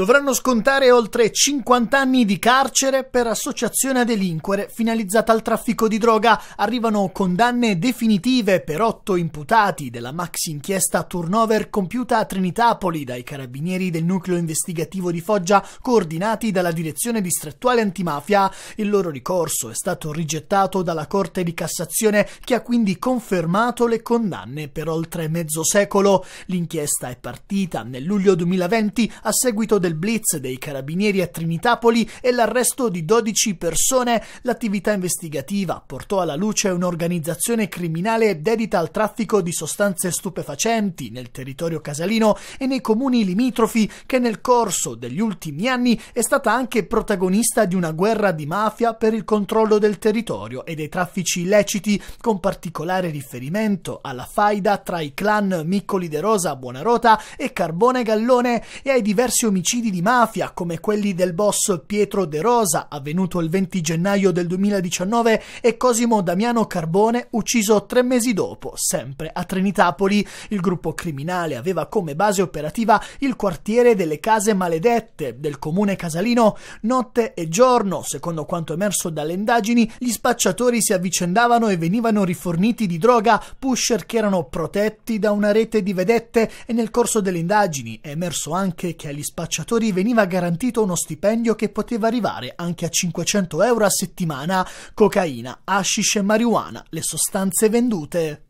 dovranno scontare oltre 50 anni di carcere per associazione a delinquere finalizzata al traffico di droga. Arrivano condanne definitive per otto imputati della maxi inchiesta turnover compiuta a Trinitapoli dai carabinieri del nucleo investigativo di Foggia coordinati dalla direzione distrettuale antimafia. Il loro ricorso è stato rigettato dalla Corte di Cassazione che ha quindi confermato le condanne per oltre mezzo secolo. L'inchiesta è partita nel luglio 2020 a seguito del del blitz dei carabinieri a Trinitapoli e l'arresto di 12 persone, l'attività investigativa portò alla luce un'organizzazione criminale dedita al traffico di sostanze stupefacenti nel territorio casalino e nei comuni limitrofi che nel corso degli ultimi anni è stata anche protagonista di una guerra di mafia per il controllo del territorio e dei traffici illeciti, con particolare riferimento alla faida tra i clan Miccoli de Rosa Buonarota e Carbone Gallone e ai diversi omicidi omicidi di mafia come quelli del boss Pietro De Rosa, avvenuto il 20 gennaio del 2019, e Cosimo Damiano Carbone, ucciso tre mesi dopo, sempre a Trinitapoli. Il gruppo criminale aveva come base operativa il quartiere delle Case Maledette del comune casalino. Notte e giorno, secondo quanto emerso dalle indagini, gli spacciatori si avvicendavano e venivano riforniti di droga, pusher che erano protetti da una rete di vedette e nel corso delle indagini è emerso anche che agli spacciatori calciatori veniva garantito uno stipendio che poteva arrivare anche a 500 euro a settimana, cocaina, hashish e marijuana, le sostanze vendute.